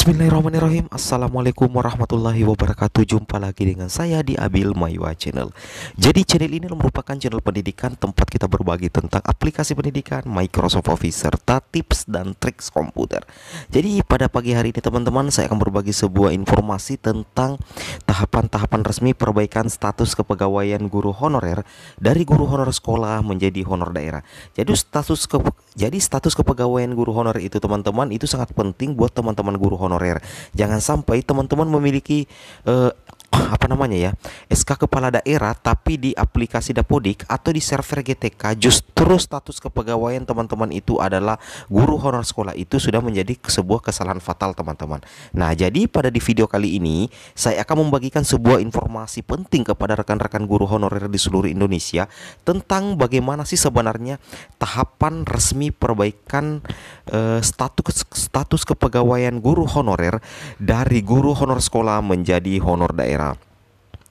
Bismillahirrahmanirrahim Assalamualaikum warahmatullahi wabarakatuh Jumpa lagi dengan saya di Abil Maywa Channel Jadi channel ini merupakan channel pendidikan Tempat kita berbagi tentang aplikasi pendidikan Microsoft Office Serta tips dan trik komputer Jadi pada pagi hari ini teman-teman Saya akan berbagi sebuah informasi tentang Tahapan-tahapan resmi perbaikan status kepegawaian guru honorer Dari guru honorer sekolah menjadi honor daerah Jadi status ke jadi status kepegawaian guru honorer itu teman-teman itu sangat penting buat teman-teman guru honorer. Jangan sampai teman-teman memiliki uh, apa namanya ya SK kepala daerah tapi di aplikasi Dapodik atau di server GTK justru status kepegawaian teman-teman itu adalah guru honor sekolah itu sudah menjadi sebuah kesalahan fatal teman-teman. Nah, jadi pada di video kali ini saya akan membagikan sebuah informasi penting kepada rekan-rekan guru honorer di seluruh Indonesia tentang bagaimana sih sebenarnya tahapan resmi perbaikan eh, status status kepegawaian guru honorer dari guru honor sekolah menjadi honor daerah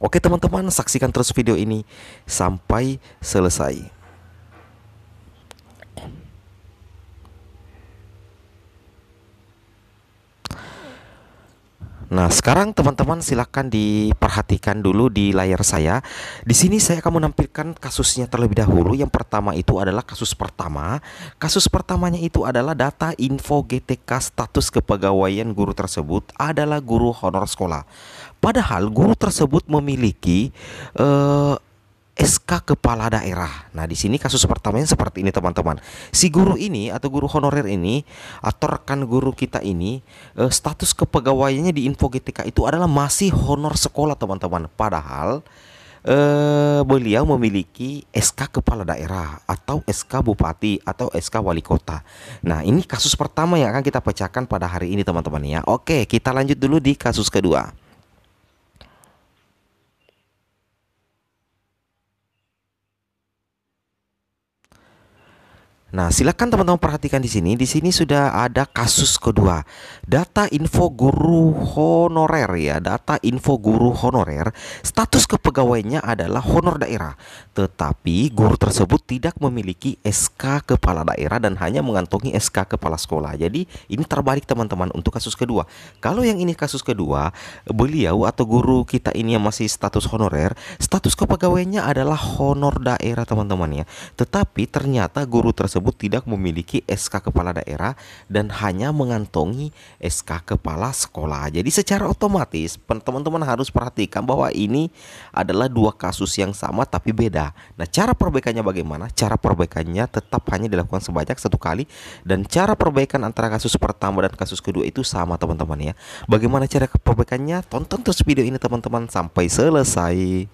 Oke teman-teman, saksikan terus video ini sampai selesai. Nah, sekarang teman-teman silahkan diperhatikan dulu di layar saya. Di sini saya akan menampilkan kasusnya terlebih dahulu. Yang pertama itu adalah kasus pertama. Kasus pertamanya itu adalah data info GTK status kepegawaian guru tersebut adalah guru honor sekolah. Padahal guru tersebut memiliki eh, SK kepala daerah. Nah, di sini kasus pertamanya seperti ini, teman-teman. Si guru ini atau guru honorer ini atau rekan guru kita ini eh, status kepegawaiannya di Info GTK itu adalah masih honor sekolah, teman-teman. Padahal eh, beliau memiliki SK kepala daerah atau SK bupati atau SK wali kota. Nah, ini kasus pertama yang akan kita pecahkan pada hari ini, teman-teman ya. Oke, kita lanjut dulu di kasus kedua. Nah, silakan teman-teman perhatikan di sini. Di sini sudah ada kasus kedua. Data info guru honorer ya, data info guru honorer, status kepegawaiannya adalah honor daerah. Tetapi guru tersebut tidak memiliki SK kepala daerah dan hanya mengantongi SK kepala sekolah. Jadi, ini terbalik teman-teman untuk kasus kedua. Kalau yang ini kasus kedua, beliau atau guru kita ini yang masih status honorer, status kepegawaiannya adalah honor daerah teman-teman ya. Tetapi ternyata guru tersebut tersebut tidak memiliki SK kepala daerah dan hanya mengantongi SK kepala sekolah. Jadi secara otomatis teman-teman harus perhatikan bahwa ini adalah dua kasus yang sama tapi beda. Nah, cara perbaikannya bagaimana? Cara perbaikannya tetap hanya dilakukan sebanyak satu kali dan cara perbaikan antara kasus pertama dan kasus kedua itu sama teman-teman ya. Bagaimana cara perbaikannya? Tonton terus video ini teman-teman sampai selesai.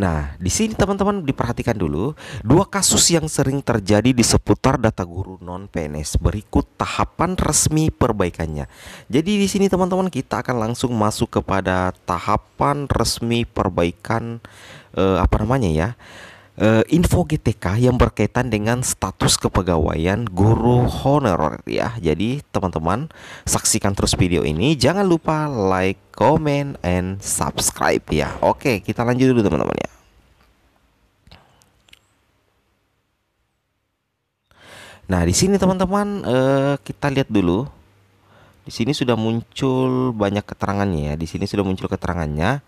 Nah, di sini teman-teman diperhatikan dulu dua kasus yang sering terjadi di seputar data guru non PNS berikut tahapan resmi perbaikannya. Jadi di sini teman-teman kita akan langsung masuk kepada tahapan resmi perbaikan eh, apa namanya ya? uh, info GTK yang berkaitan dengan status kepegawaian guru honorer ya. Jadi teman-teman saksikan terus video ini. Jangan lupa like, comment, and subscribe ya. Oke, kita lanjut dulu teman-teman ya. Nah, di sini teman-teman eh, kita lihat dulu. Di sini sudah muncul banyak keterangannya ya. Di sini sudah muncul keterangannya.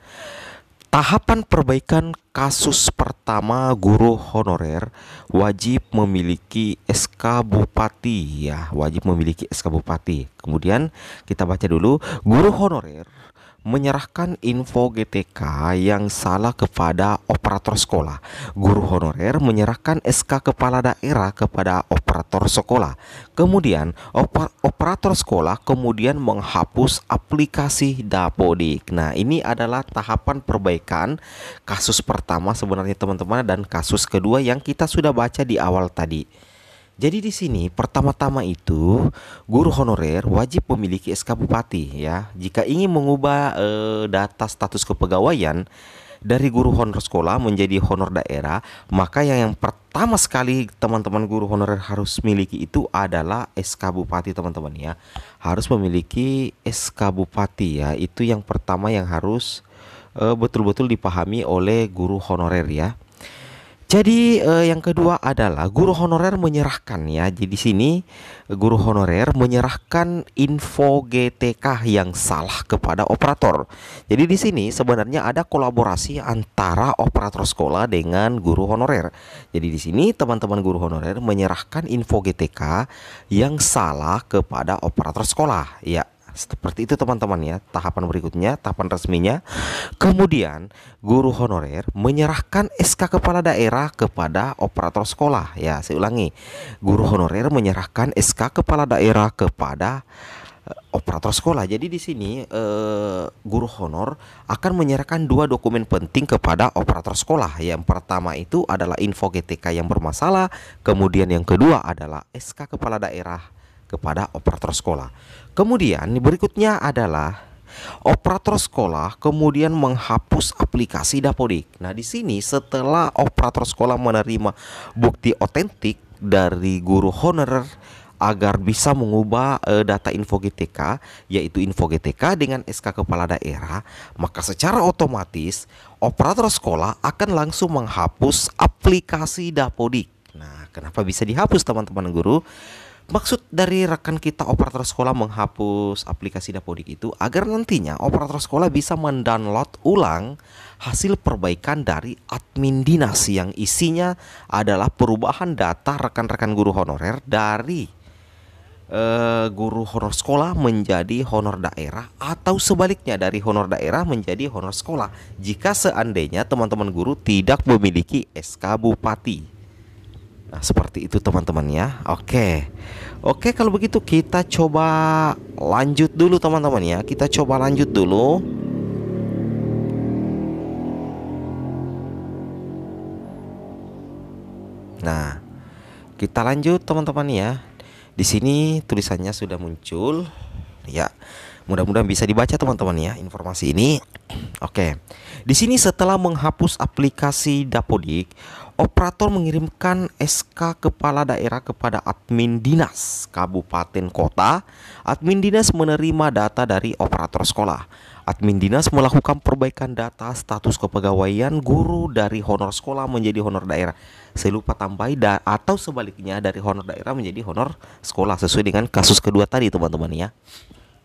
Tahapan perbaikan kasus pertama guru honorer wajib memiliki SK Bupati ya, wajib memiliki SK Bupati. Kemudian kita baca dulu guru honorer menyerahkan info GTK yang salah kepada operator sekolah. Guru honorer menyerahkan SK kepala daerah kepada operator sekolah. Kemudian oper operator sekolah kemudian menghapus aplikasi Dapodik. Nah, ini adalah tahapan perbaikan kasus pertama sebenarnya teman-teman dan kasus kedua yang kita sudah baca di awal tadi. Jadi di sini pertama-tama itu guru honorer wajib memiliki SK bupati ya. Jika ingin mengubah e, data status kepegawaian dari guru honor sekolah menjadi honor daerah, maka yang, yang pertama sekali teman-teman guru honorer harus miliki itu adalah SK bupati teman-teman ya. Harus memiliki SK bupati ya. Itu yang pertama yang harus eh, betul-betul dipahami oleh guru honorer ya. Jadi eh, yang kedua adalah guru honorer menyerahkan ya. Jadi sini eh, guru honorer menyerahkan info GTK yang salah kepada operator. Jadi di sini sebenarnya ada kolaborasi antara operator sekolah dengan guru honorer. Jadi di sini teman-teman guru honorer menyerahkan info GTK yang salah kepada operator sekolah ya. Seperti itu teman-teman ya, tahapan berikutnya, tahapan resminya. Kemudian guru honorer menyerahkan SK kepala daerah kepada operator sekolah. Ya, saya ulangi. Guru honorer menyerahkan SK kepala daerah kepada eh, operator sekolah. Jadi di sini eh, guru honor akan menyerahkan dua dokumen penting kepada operator sekolah. Yang pertama itu adalah info GTK yang bermasalah, kemudian yang kedua adalah SK kepala daerah kepada operator sekolah. Kemudian berikutnya adalah operator sekolah kemudian menghapus aplikasi Dapodik. Nah, di sini setelah operator sekolah menerima bukti otentik dari guru honorer agar bisa mengubah e, data info GTK yaitu info GTK dengan SK kepala daerah, maka secara otomatis operator sekolah akan langsung menghapus aplikasi Dapodik. Nah, kenapa bisa dihapus teman-teman guru? Maksud dari rekan kita operator sekolah menghapus aplikasi Dapodik itu agar nantinya operator sekolah bisa mendownload ulang hasil perbaikan dari admin dinas yang isinya adalah perubahan data rekan-rekan guru honorer dari uh, guru honor sekolah menjadi honor daerah atau sebaliknya dari honor daerah menjadi honor sekolah jika seandainya teman-teman guru tidak memiliki SK bupati. Nah, seperti itu teman-teman ya. Oke. Oke, kalau begitu kita coba lanjut dulu teman-teman ya. Kita coba lanjut dulu. Nah, kita lanjut teman-teman ya. Di sini tulisannya sudah muncul ya. Mudah-mudahan bisa dibaca teman-teman ya informasi ini. Oke. Di sini setelah menghapus aplikasi Dapodik, operator mengirimkan SK kepala daerah kepada admin dinas kabupaten kota. Admin dinas menerima data dari operator sekolah. Admin dinas melakukan perbaikan data status kepegawaian guru dari honor sekolah menjadi honor daerah. Saya lupa tambahi da atau sebaliknya dari honor daerah menjadi honor sekolah sesuai dengan kasus kedua tadi teman-teman ya.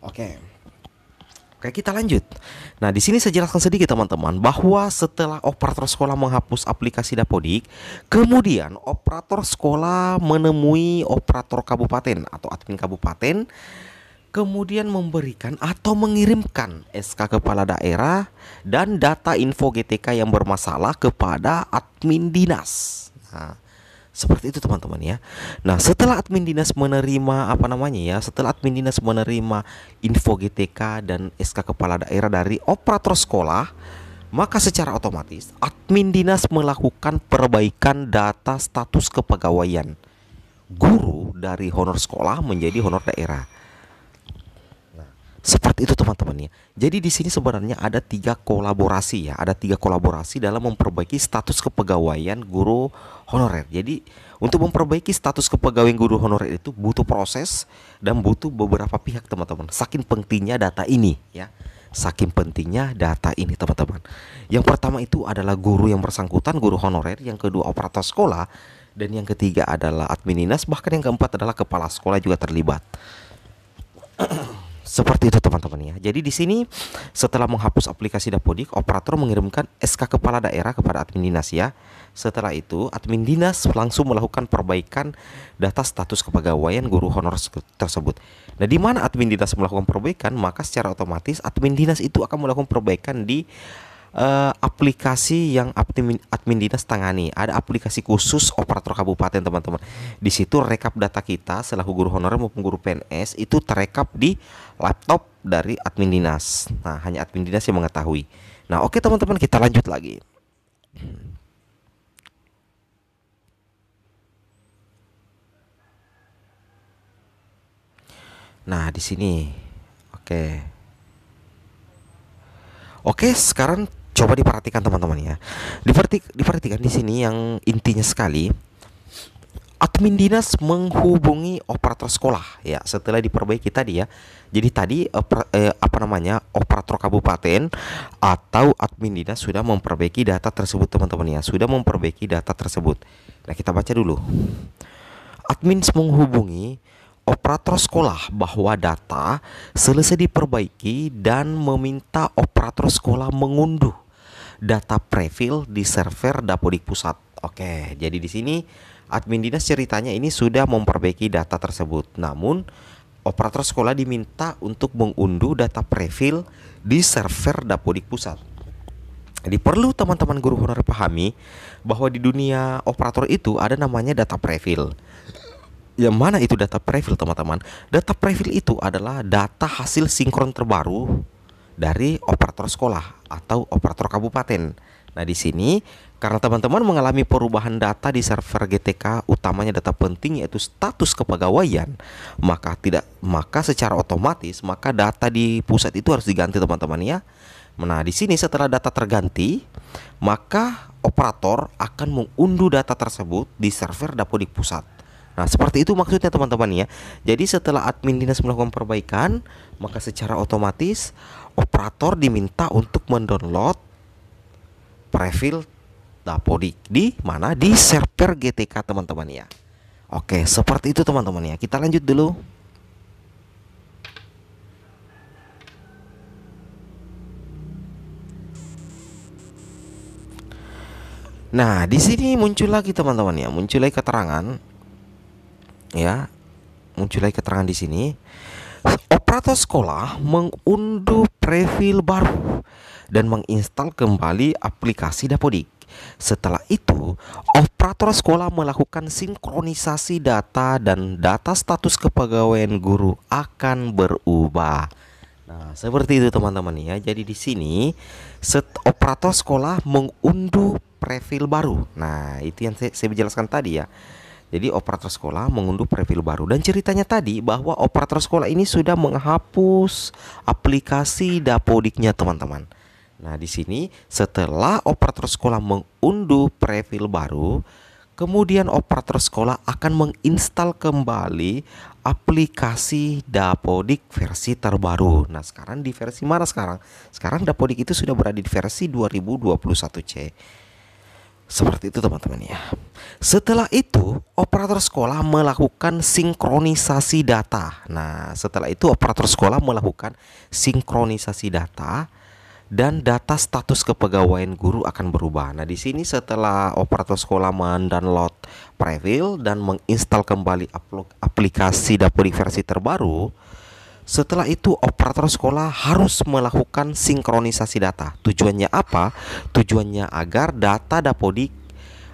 Oke. Oke, kita lanjut. Nah, di sini saya jelaskan sedikit teman-teman bahwa setelah operator sekolah menghapus aplikasi Dapodik, kemudian operator sekolah menemui operator kabupaten atau admin kabupaten kemudian memberikan atau mengirimkan SK kepala daerah dan data info GTK yang bermasalah kepada admin dinas. Nah, seperti itu teman-teman ya. Nah, setelah admin dinas menerima apa namanya ya, setelah admin dinas menerima info GTK dan SK kepala daerah dari operator sekolah, maka secara otomatis admin dinas melakukan perbaikan data status kepegawaian guru dari honor sekolah menjadi honor daerah. Seperti itu teman-teman ya. Jadi di sini sebenarnya ada tiga kolaborasi ya, ada tiga kolaborasi dalam memperbaiki status kepegawaian guru honorer. Jadi untuk memperbaiki status kepegawaian guru honorer itu butuh proses dan butuh beberapa pihak teman-teman. Saking pentingnya data ini ya. Saking pentingnya data ini teman-teman. Yang pertama itu adalah guru yang bersangkutan, guru honorer, yang kedua operator sekolah, dan yang ketiga adalah admin bahkan yang keempat adalah kepala sekolah juga terlibat Seperti itu teman-teman ya. Jadi di sini setelah menghapus aplikasi Dapodik, operator mengirimkan SK kepala daerah kepada admin dinas ya. Setelah itu, admin dinas langsung melakukan perbaikan data status kepegawaian guru honor tersebut. Nah, di mana admin dinas melakukan perbaikan, maka secara otomatis admin dinas itu akan melakukan perbaikan di uh, aplikasi yang admin, admin dinas tangani. Ada aplikasi khusus operator kabupaten, teman-teman. Di situ rekap data kita selaku guru honorer maupun guru PNS itu terekap di laptop dari admin dinas. Nah, hanya admin dinas yang mengetahui. Nah, oke okay, teman-teman, kita lanjut lagi. Nah, di sini. Oke. Okay. Oke, sekarang coba diperhatikan teman-teman ya. Diperti diperhatikan di sini yang intinya sekali admin dinas menghubungi operator sekolah ya setelah diperbaiki tadi ya. Jadi tadi eh, eh, apa namanya operator kabupaten atau admin dinas sudah memperbaiki data tersebut teman-teman ya sudah memperbaiki data tersebut. Nah kita baca dulu. Admin menghubungi operator sekolah bahwa data selesai diperbaiki dan meminta operator sekolah mengunduh data prefill di server Dapodik Pusat. Oke, jadi di sini admin dinas ceritanya ini sudah memperbaiki data tersebut. Namun operator sekolah diminta untuk mengunduh data prefill di server Dapodik Pusat. Jadi perlu teman-teman guru honorer pahami bahwa di dunia operator itu ada namanya data prefill. Yang mana itu data prefill teman-teman? Data prefill itu adalah data hasil sinkron terbaru dari operator operator sekolah atau operator kabupaten. Nah, di sini karena teman-teman mengalami perubahan data di server GTK, utamanya data penting yaitu status kepegawaian, maka tidak maka secara otomatis maka data di pusat itu harus diganti teman-teman ya. Nah, di sini setelah data terganti, maka operator akan mengunduh data tersebut di server Dapodik pusat. Nah, seperti itu maksudnya teman-teman ya. Jadi setelah admin dinas melakukan perbaikan, maka secara otomatis operator diminta untuk mendownload prefil dapodik di mana di server GTK teman-teman ya. Oke, seperti itu teman-teman ya. Kita lanjut dulu. Nah, di sini muncul lagi teman-teman ya, muncul lagi keterangan ya muncul lagi keterangan di sini operator sekolah mengunduh profil baru dan menginstal kembali aplikasi Dapodik. Setelah itu, operator sekolah melakukan sinkronisasi data dan data status kepegawaian guru akan berubah. Nah, seperti itu teman-teman ya. Jadi di sini set operator sekolah mengunduh profil baru. Nah, itu yang saya, saya jelaskan tadi ya. Jadi operator sekolah mengunduh profil baru dan ceritanya tadi bahwa operator sekolah ini sudah menghapus aplikasi Dapodiknya teman-teman. Nah, di sini setelah operator sekolah mengunduh profil baru, kemudian operator sekolah akan menginstal kembali aplikasi Dapodik versi terbaru. Nah, sekarang di versi mana sekarang? Sekarang Dapodik itu sudah berada di versi 2021C. Seperti itu teman-teman ya. Setelah itu, operator sekolah melakukan sinkronisasi data. Nah, setelah itu operator sekolah melakukan sinkronisasi data dan data status kepegawaian guru akan berubah. Nah, di sini setelah operator sekolah mendownload preview dan menginstal kembali aplikasi Dapur Versi terbaru, setelah itu, operator sekolah harus melakukan sinkronisasi data. Tujuannya apa? Tujuannya agar data dapodik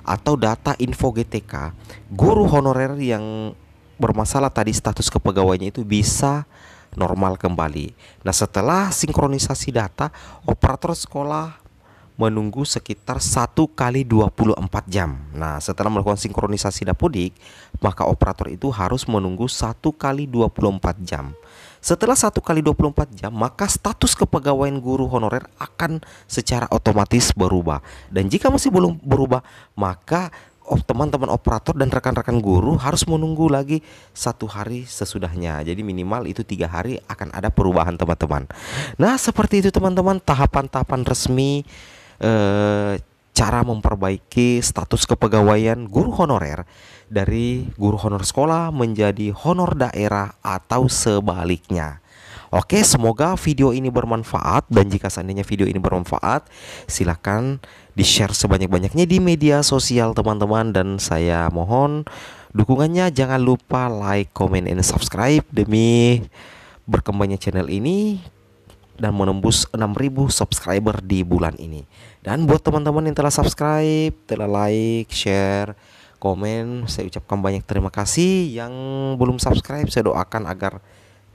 atau data info GTK guru honorer yang bermasalah tadi status kepegawaiannya itu bisa normal kembali. Nah, setelah sinkronisasi data, operator sekolah menunggu sekitar 1 kali 24 jam. Nah, setelah melakukan sinkronisasi dapodik, maka operator itu harus menunggu 1 kali 24 jam. Setelah 1 kali 24 jam, maka status kepegawaian guru honorer akan secara otomatis berubah. Dan jika masih belum berubah, maka teman-teman operator dan rekan-rekan guru harus menunggu lagi satu hari sesudahnya. Jadi minimal itu tiga hari akan ada perubahan teman-teman. Nah seperti itu teman-teman tahapan-tahapan resmi Eh, cara memperbaiki status kepegawaian guru honorer dari guru honor sekolah menjadi honor daerah atau sebaliknya. Oke, semoga video ini bermanfaat dan jika seandainya video ini bermanfaat, silakan di-share sebanyak-banyaknya di media sosial teman-teman dan saya mohon dukungannya jangan lupa like, comment, and subscribe demi berkembangnya channel ini dan menembus 6000 subscriber di bulan ini. Dan buat teman-teman yang telah subscribe, telah like, share, komen, saya ucapkan banyak terima kasih. Yang belum subscribe saya doakan agar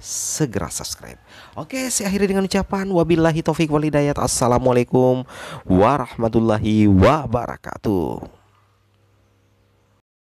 segera subscribe. Oke, saya akhiri dengan ucapan wabillahi taufik walhidayat. Assalamualaikum warahmatullahi wabarakatuh.